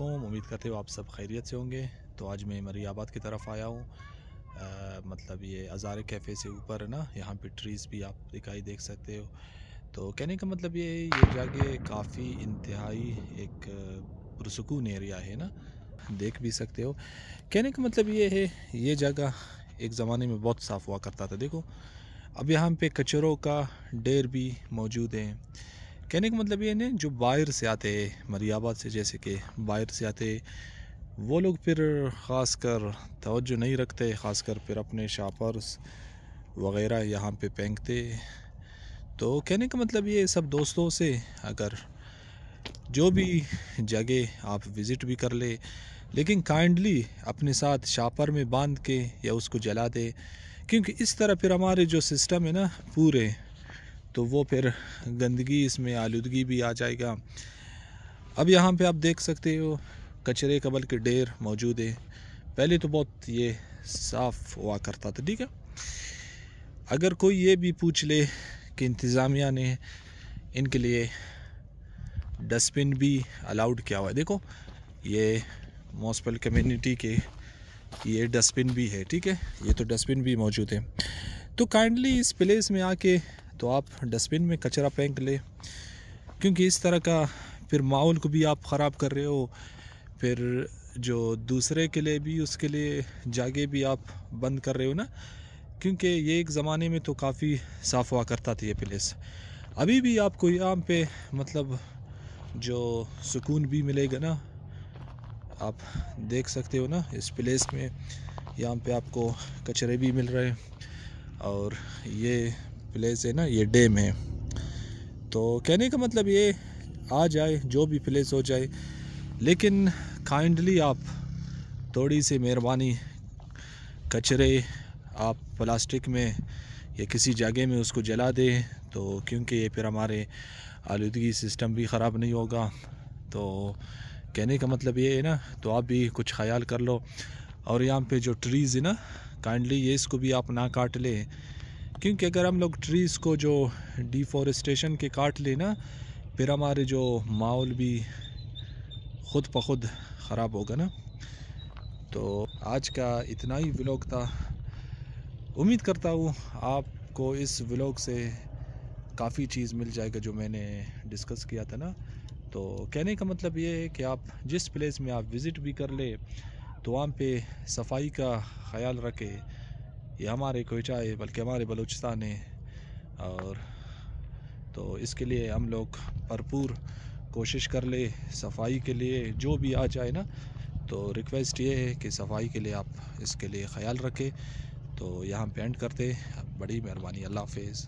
अल्लाम उम्मीद करते हो आप सब खैरियत से होंगे तो आज मैं मरियाबाद की तरफ आया हूँ मतलब ये अज़ार कैफ़े से ऊपर है ना यहाँ पे ट्रीज़ भी आप दिखाई देख सकते हो तो कहने का मतलब ये ये जगह काफ़ी इंतहाई एक पुरसकून एरिया है ना देख भी सकते हो कहने का मतलब ये है ये जगह एक ज़माने में बहुत साफ़ हुआ करता था देखो अब यहाँ पे कचरों का ढेर भी मौजूद है कहने का मतलब ये नहीं जो बाहर से आते मरियाबाद से जैसे कि बाहर से आते वो लोग फिर ख़ास कर तोज्जो नहीं रखते ख़ास कर फिर अपने शापर्स वगैरह यहाँ पे फेंकते तो कहने का मतलब ये सब दोस्तों से अगर जो भी जगह आप विज़िट भी कर ले लेकिन काइंडली अपने साथ शापर में बांध के या उसको जला दे क्योंकि इस तरह फिर हमारे जो सिस्टम है ना पूरे तो वो फिर गंदगी इसमें आलूदगी भी आ जाएगा अब यहाँ पे आप देख सकते हो कचरे कबल के ढेर मौजूद है पहले तो बहुत ये साफ़ हुआ करता था ठीक है अगर कोई ये भी पूछ ले कि इंतज़ामिया ने इनके लिए डस्टबिन भी अलाउड किया हुआ है देखो ये मोसपल कम्युनिटी के ये डस्टबिन भी है ठीक है ये तो डस्टबिन भी मौजूद है तो काइंडली इस प्लेस में आके तो आप डस्टबिन में कचरा फेंक ले क्योंकि इस तरह का फिर माहौल को भी आप ख़राब कर रहे हो फिर जो दूसरे के लिए भी उसके लिए जागे भी आप बंद कर रहे हो ना क्योंकि ये एक ज़माने में तो काफ़ी साफ हुआ करता था ये प्लेस अभी भी आपको यहाँ पे मतलब जो सुकून भी मिलेगा ना आप देख सकते हो ना इस प्लेस में यहाँ पे आपको कचरे भी मिल रहे हैं और ये प्लेस है ना ये डे में तो कहने का मतलब ये आ जाए जो भी प्लेस हो जाए लेकिन काइंडली आप थोड़ी सी मेहरबानी कचरे आप प्लास्टिक में या किसी जगह में उसको जला दें तो क्योंकि ये फिर हमारे आलूदगी सिस्टम भी ख़राब नहीं होगा तो कहने का मतलब ये है ना तो आप भी कुछ ख्याल कर लो और यहाँ पे जो ट्रीज़ है ना काइंडली ये इसको भी आप ना काट लें क्योंकि अगर हम लोग ट्रीज़ को जो डिफॉरेस्टेशन के काट लेना फिर हमारे जो माहौल भी ख़ुद ब खुद ख़राब होगा ना तो आज का इतना ही व्लॉग था उम्मीद करता हूँ आपको इस व्लॉग से काफ़ी चीज़ मिल जाएगा जो मैंने डिस्कस किया था ना तो कहने का मतलब ये है कि आप जिस प्लेस में आप विज़िट भी कर ले तो वहाँ पे सफाई का ख्याल रखें ये हमारे कोई चाहे बल्कि हमारे बलूचिस्तान है और तो इसके लिए हम लोग भरपूर कोशिश कर ले सफाई के लिए जो भी आ जाए ना तो रिक्वेस्ट ये है कि सफाई के लिए आप इसके लिए ख्याल रखें तो यहाँ पेंट करते बड़ी मेहरबानी अल्लाह हाफिज़